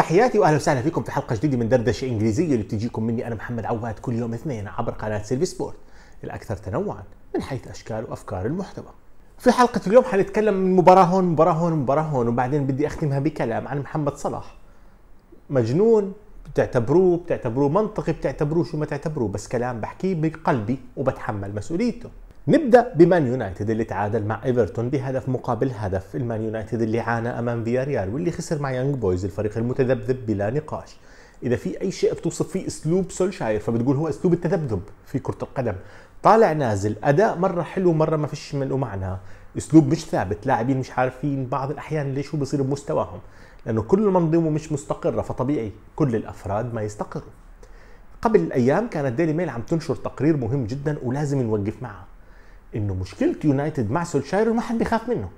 تحياتي واهلا وسهلا فيكم في حلقه جديده من دردشه انجليزيه اللي بتجيكم مني انا محمد عواد كل يوم اثنين عبر قناه سيلفي سبورت الاكثر تنوعا من حيث اشكال وافكار المحتوى. في حلقه اليوم حنتكلم من مباراه هون مباراه هون مباراه هون وبعدين بدي اختمها بكلام عن محمد صلاح. مجنون بتعتبروه بتعتبروه منطقي بتعتبروه شو ما تعتبروه بس كلام بحكيه بقلبي وبتحمل مسؤوليته. نبدا بمان يونايتد اللي تعادل مع ايفرتون بهدف مقابل هدف المان يونايتد اللي عانى امام فياريال واللي خسر مع يانج بويز الفريق المتذبذب بلا نقاش اذا في اي شيء بتوصف فيه اسلوب سولشاير فبتقول هو اسلوب التذبذب في كره القدم طالع نازل اداء مره حلو مره ما فيش من معنى اسلوب مش ثابت لاعبين مش عارفين بعض الاحيان ليش هو بيصير بمستواهم لانه كل المنظومه مش مستقره فطبيعي كل الافراد ما يستقروا قبل ايام كانت ديلي ميل عم تنشر تقرير مهم جدا ولازم نوقف معه انه مشكله يونايتد مع سولشاير ما حد بيخاف منه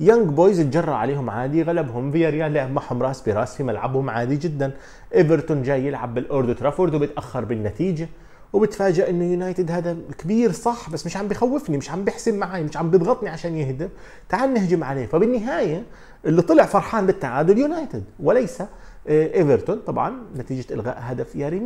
يانج بويز اتجرى عليهم عادي غلبهم فيا ريال لعب معهم راس براس في ملعبهم عادي جدا ايفرتون جاي يلعب بالاورد ترافورد وبتاخر بالنتيجه وبتفاجئ انه يونايتد هذا كبير صح بس مش عم بخوفني مش عم بحسم معي مش عم بيضغطني عشان يهدم تعال نهجم عليه فبالنهايه اللي طلع فرحان بالتعادل يونايتد وليس آه، ايفرتون طبعا نتيجه الغاء هدف ياري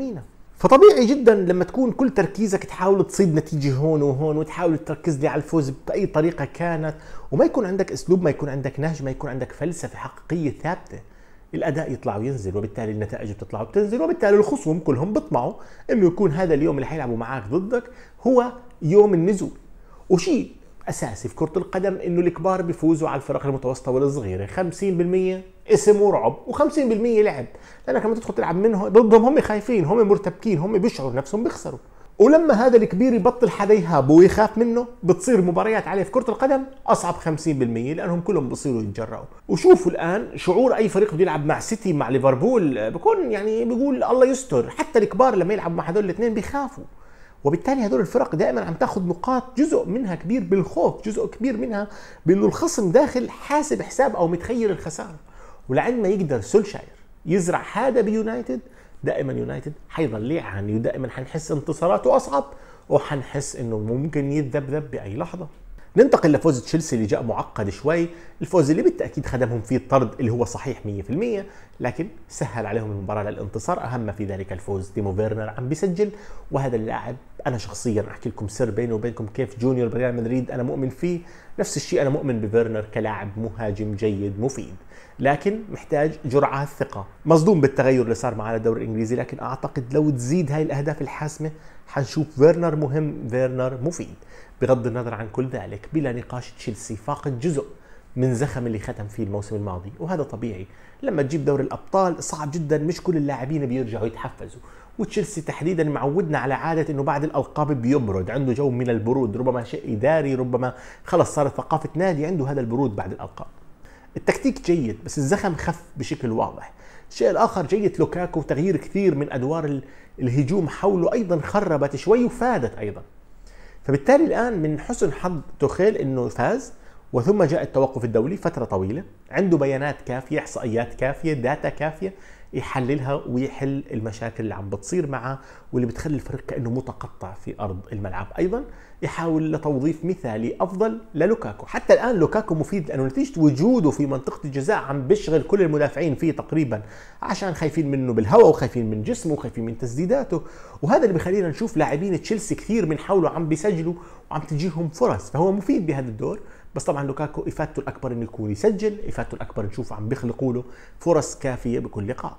فطبيعي جدا لما تكون كل تركيزك تحاول تصيد نتيجه هون وهون وتحاول تركز لي على الفوز باي طريقه كانت وما يكون عندك اسلوب ما يكون عندك نهج ما يكون عندك فلسفه حقيقيه ثابته الاداء يطلع وينزل وبالتالي النتائج بتطلع وبتنزل وبالتالي الخصوم كلهم بيطمعوا انه يكون هذا اليوم اللي حيلعبوا معك ضدك هو يوم النزول وشيء اساسي في كره القدم انه الكبار بيفوزوا على الفرق المتوسطه والصغيره 50% اسم ورعب و50% لعب لانك لما تدخل تلعب منهم ضدهم هم خايفين هم مرتبكين هم بيشعروا نفسهم بيخسروا ولما هذا الكبير يبطل حدا يهابه ويخاف منه بتصير مباريات عليه في كره القدم اصعب 50% لانهم كلهم بصيروا يتجرأوا وشوفوا الان شعور اي فريق بده يلعب مع سيتي مع ليفربول بكون يعني بيقول الله يستر حتى الكبار لما يلعبوا مع هذول الاثنين بيخافوا وبالتالي هدول الفرق دائما عم تاخذ نقاط جزء منها كبير بالخوف جزء كبير منها بانه الخصم داخل حاسب حساب او متخيل الخساره ولعند ما يقدر سولشاير يزرع هذا بيونايتد دائما يونايتد حيضل يعاني ودائما حنحس انتصاراته اصعب وحنحس انه ممكن يتذبذب باي لحظه ننتقل لفوز تشيلسي اللي جاء معقد شوي الفوز اللي بالتاكيد خدمهم فيه الطرد اللي هو صحيح 100% لكن سهل عليهم المباراه للانتصار اهم في ذلك الفوز تيمو فيرنر عم بيسجل وهذا اللاعب انا شخصيا احكي لكم سر بيني وبينكم كيف جونيور بريال مدريد انا مؤمن فيه نفس الشيء انا مؤمن بفيرنر كلاعب مهاجم جيد مفيد لكن محتاج جرعه ثقه مصدوم بالتغير اللي صار معنا الدوري الانجليزي لكن اعتقد لو تزيد هاي الاهداف الحاسمه حنشوف فيرنر مهم فيرنر مفيد بغض النظر عن كل ذلك بلا نقاش تشيلسي فاقد جزء من زخم اللي ختم فيه الموسم الماضي وهذا طبيعي لما تجيب دوري الابطال صعب جدا مش كل اللاعبين بيرجعوا يتحفزوا وتشيلسي تحديدا معودنا على عاده انه بعد الالقاب بيبرد عنده جو من البرود ربما شيء اداري ربما خلص صارت ثقافه نادي عنده هذا البرود بعد الالقاب التكتيك جيد بس الزخم خف بشكل واضح الشيء الاخر جيد لوكاكو وتغيير كثير من ادوار الهجوم حوله ايضا خربت شوي وفادت ايضا فبالتالي الان من حسن حظ توخيل انه فاز وثم جاء التوقف الدولي فترة طويلة عنده بيانات كافية إحصائيات كافية داتا كافية يحللها ويحل المشاكل اللي عم بتصير معه واللي بتخلي الفريق كأنه متقطع في أرض الملعب أيضا يحاول لتوظيف مثالي أفضل للوكاكو حتى الآن لوكاكو مفيد لأنه نتيجة وجوده في منطقة الجزاء عم بشغل كل المدافعين فيه تقريبا عشان خايفين منه بالهواء وخايفين من جسمه وخايفين من تسديداته وهذا اللي بخلينا نشوف لاعبين تشيلسي كثير من حوله عم بيسجلوا وعم تجيهم فرص فهو مفيد بهذا الدور بس طبعا لوكاكو افادته الاكبر انه يكون يسجل افادته الاكبر نشوفه عم بيخلقوا له فرص كافيه بكل لقاء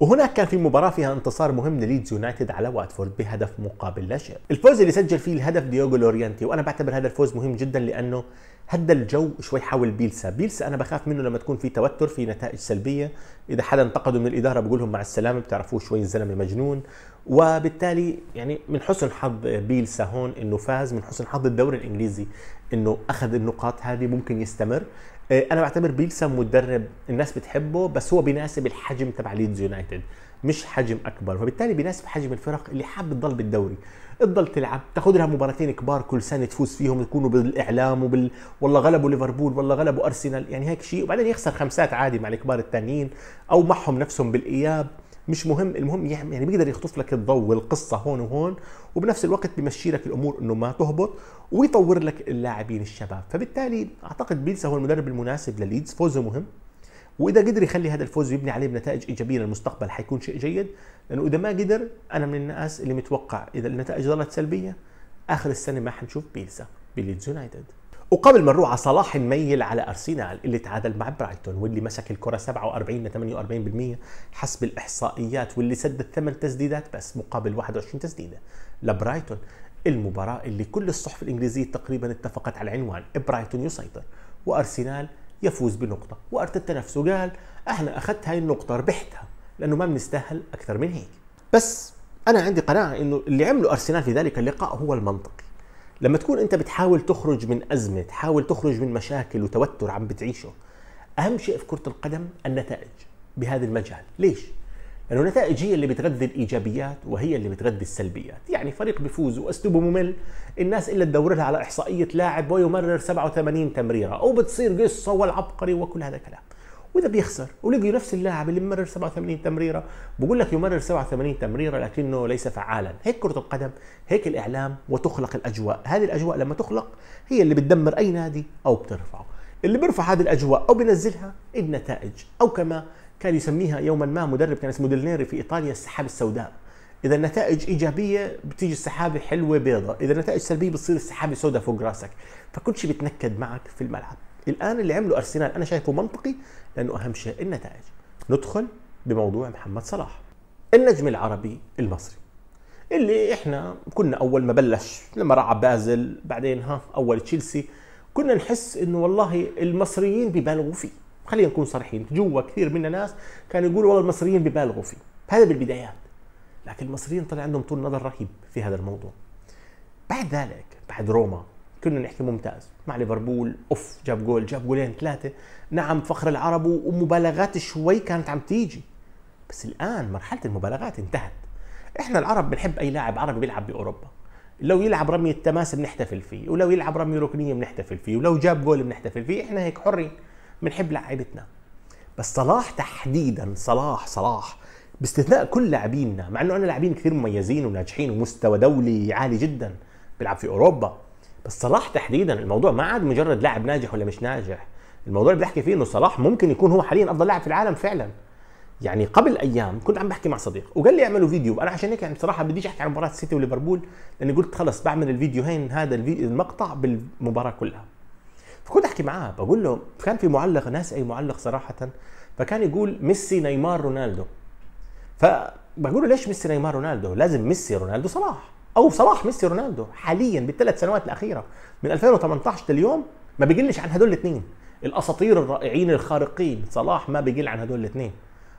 وهناك كان في مباراة فيها انتصار مهم لليدز يونايتد على واتفورد بهدف مقابل لا شيء. الفوز اللي سجل فيه الهدف ديوغو لورينتي وانا بعتبر هذا الفوز مهم جدا لانه هدى الجو شوي حول بيلسا بيلسا انا بخاف منه لما تكون في توتر في نتائج سلبيه اذا حدا انتقده من الاداره بقول لهم مع السلامه بتعرفوه شوي الزلمه مجنون وبالتالي يعني من حسن حظ بيلسا هون انه فاز من حسن حظ الدوري الانجليزي انه اخذ النقاط هذه ممكن يستمر إيه، انا بعتبر بيلسا مدرب الناس بتحبه بس هو بيناسب الحجم تبع ليدز يونايتد مش حجم اكبر فبالتالي بيناسب حجم الفرق اللي حابه تضل بالدوري تضل تلعب تاخذ لها مباراتين كبار كل سنه تفوز فيهم يكونوا بالاعلام وبال والله غلبوا ليفربول والله غلبوا ارسنال يعني هيك شيء وبعدين يخسر خمسات عادي مع الكبار الثانيين او معهم نفسهم بالاياب مش مهم المهم يعني بيقدر يخطف لك الضوء والقصه هون وهون وبنفس الوقت بمشي لك الامور انه ما تهبط ويطور لك اللاعبين الشباب فبالتالي اعتقد بيلسا هو المدرب المناسب لليدز فوزه مهم واذا قدر يخلي هذا الفوز ويبني عليه بنتائج ايجابيه للمستقبل حيكون شيء جيد لانه اذا ما قدر انا من الناس اللي متوقع اذا النتائج ظلت سلبيه اخر السنه ما حنشوف بيلسا بليدز يونايتد وقبل ما نروح على صلاح الميل على ارسنال اللي تعادل مع برايتون واللي مسك الكره 47 ل 48% حسب الاحصائيات واللي سدد ثمان تسديدات بس مقابل 21 تسديده لبرايتون المباراه اللي كل الصحف الانجليزيه تقريبا اتفقت على العنوان برايتون يسيطر وارسنال يفوز بنقطه وارتيتا نفسه قال احنا اخذت هاي النقطه ربحتها لانه ما بنستاهل اكثر من هيك بس انا عندي قناعه انه اللي عمله ارسنال في ذلك اللقاء هو المنطقي لما تكون انت بتحاول تخرج من ازمه تحاول تخرج من مشاكل وتوتر عم بتعيشه اهم شيء في كره القدم النتائج بهذا المجال ليش انه النتائج هي اللي بتغذي الايجابيات وهي اللي بتغذي السلبيات، يعني فريق بيفوز واسلوبه ممل، الناس الا تدور لها على احصائيه لاعب ويمرر 87 تمريره او بتصير قصه والعبقري وكل هذا الكلام. واذا بيخسر ولقي نفس اللاعب اللي مرر 87 تمريره بقول لك يمرر 87 تمريره لكنه ليس فعالا، هيك كره القدم، هيك الاعلام وتخلق الاجواء، هذه الاجواء لما تخلق هي اللي بتدمر اي نادي او بترفعه. اللي بيرفع هذه الاجواء او بينزلها النتائج او كما كان يسميها يوما ما مدرب كان اسمه دلنيري في ايطاليا السحاب السوداء اذا النتائج ايجابيه بتيجي السحابه حلوه بيضة اذا النتائج سلبيه بتصير السحابه سوداء فوق راسك فكل شيء بتنكد معك في الملعب الان اللي عمله ارسنال انا شايفه منطقي لانه اهم شيء النتائج ندخل بموضوع محمد صلاح النجم العربي المصري اللي احنا كنا اول ما بلش لما راح بازل بعدين ها اول تشيلسي كنا نحس انه والله المصريين ببالغوا فيه خلينا نكون صريحين جوا كثير منا ناس كانوا يقولوا والله المصريين ببالغوا فيه هذا بالبدايات لكن المصريين طلع عندهم طول نظر رهيب في هذا الموضوع بعد ذلك بعد روما كنا نحكي ممتاز مع ليفربول اوف جاب جول جاب جولين ثلاثه نعم فخر العرب ومبالغات شوي كانت عم تيجي بس الان مرحله المبالغات انتهت احنا العرب بنحب اي لاعب عربي بيلعب باوروبا لو يلعب رمية تماس بنحتفل فيه ولو يلعب رمية ركنية بنحتفل فيه ولو جاب جول بنحتفل فيه احنا هيك حرين بنحب لعيبتنا بس صلاح تحديدا صلاح صلاح باستثناء كل لاعبيننا مع انه عندنا لاعبين كثير مميزين وناجحين ومستوى دولي عالي جدا بيلعب في اوروبا بس صلاح تحديدا الموضوع ما عاد مجرد لاعب ناجح ولا مش ناجح الموضوع اللي بحكي فيه انه صلاح ممكن يكون هو حاليا افضل لاعب في العالم فعلا يعني قبل ايام كنت عم بحكي مع صديق وقال لي اعملوا فيديو انا عشان هيك يعني بصراحه بديش احكي عن مباراه السيتي وليفربول لاني قلت خلص بعمل الفيديوهين هذا المقطع بالمباراه كلها فكنت احكي معاه بقول له كان في معلق ناس اي معلق صراحه فكان يقول ميسي نيمار رونالدو فبقول له ليش ميسي نيمار رونالدو لازم ميسي رونالدو صلاح او صلاح ميسي رونالدو حاليا بالثلاث سنوات الاخيره من 2018 لليوم ما بيقلش عن هدول الاثنين الاساطير الرائعين الخارقين صلاح ما بيقل عن هدول الاثنين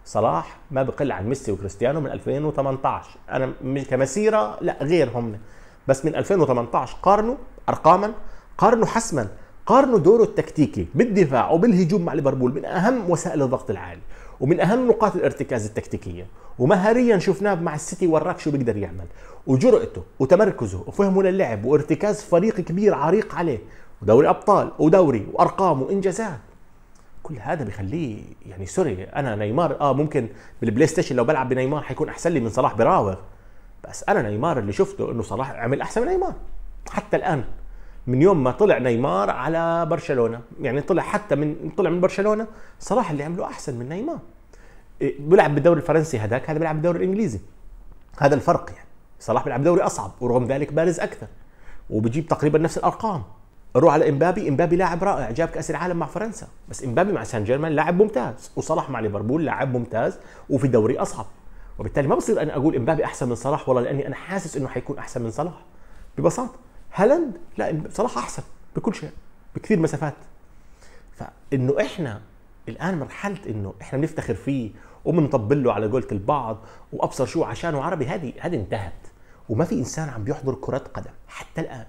صلاح ما بقل عن ميسي وكريستيانو من 2018 انا كمسيره لا غير هم بس من 2018 قارنوا ارقاما قارنوا حسما قارنوا دوره التكتيكي بالدفاع وبالهجوم مع ليفربول من اهم وسائل الضغط العالي ومن اهم نقاط الارتكاز التكتيكيه ومهاريا شفناه مع السيتي وراك شو بيقدر يعمل وجرأته وتمركزه وفهمه للعب وارتكاز فريق كبير عريق عليه ودوري ابطال ودوري وارقام وانجازات كل هذا بخليه يعني سوري انا نيمار اه ممكن بالبلاي ستيشن لو بلعب بنيمار حيكون احسن لي من صلاح براوغ بس انا نيمار اللي شفته انه صلاح عمل احسن من نيمار حتى الان من يوم ما طلع نيمار على برشلونه يعني طلع حتى من طلع من برشلونه صلاح اللي عمله احسن من نيمار إيه، بيلعب بالدوري الفرنسي هذاك هذا بيلعب بالدوري الانجليزي هذا الفرق يعني صلاح بيلعب دوري اصعب ورغم ذلك بارز اكثر وبجيب تقريبا نفس الارقام روح على امبابي امبابي لاعب رائع جاب كاس العالم مع فرنسا بس امبابي مع سان جيرمان لاعب ممتاز وصلاح مع ليفربول لاعب ممتاز وفي دوري اصعب وبالتالي ما بصير انا اقول امبابي احسن من صلاح والله لاني انا حاسس انه حيكون احسن من صلاح ببساطه هالاند لا صلاح احسن بكل شيء بكثير مسافات فانه احنا الان مرحله انه احنا بنفتخر فيه وبنطبل له على قولة البعض وابصر شو عشانه عربي هذه هذه انتهت وما في انسان عم بيحضر كره قدم حتى الان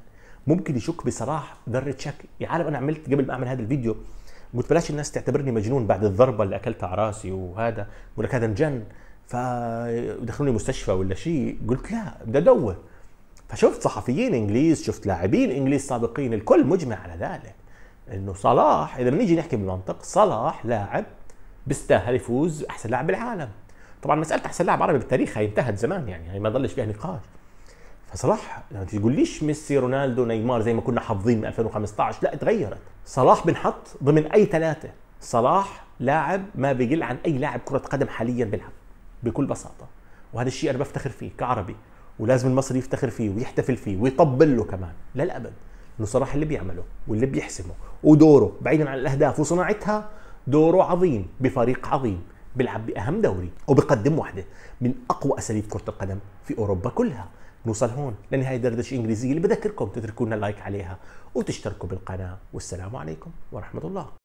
ممكن يشك بصلاح ذره شك يا عالم انا عملت قبل ما اعمل هذا الفيديو قلت بلاش الناس تعتبرني مجنون بعد الضربه اللي اكلتها على راسي وهذا بقول لك هذا انجن فدخلوني مستشفى ولا شيء قلت لا بدي ادور فشفت صحفيين انجليز شفت لاعبين انجليز سابقين الكل مجمع على ذلك انه صلاح اذا بنيجي نحكي بالمنطق صلاح لاعب بيستاهل يفوز احسن لاعب بالعالم طبعا مساله احسن لاعب عربي بالتاريخ هي انتهت زمان يعني هي ما ضلش فيها نقاش فصلاح تقول تقوليش ميسي رونالدو نيمار زي ما كنا حافظين من 2015 لا تغيرت صلاح بنحط ضمن اي ثلاثه صلاح لاعب ما بيقل عن اي لاعب كره قدم حاليا بيلعب بكل بساطه وهذا الشيء انا بفتخر فيه كعربي ولازم المصري يفتخر فيه ويحتفل فيه ويطبل له كمان للابد انه صراحه اللي بيعمله واللي بيحسمه ودوره بعيدا عن الاهداف وصناعتها دوره عظيم بفريق عظيم بيلعب باهم دوري وبقدم وحده من اقوى اساليب كره القدم في اوروبا كلها نوصل هون لنهاية دردشة إنجليزية اللي بذكركم تتركوا لنا لايك عليها وتشتركوا بالقناة والسلام عليكم ورحمة الله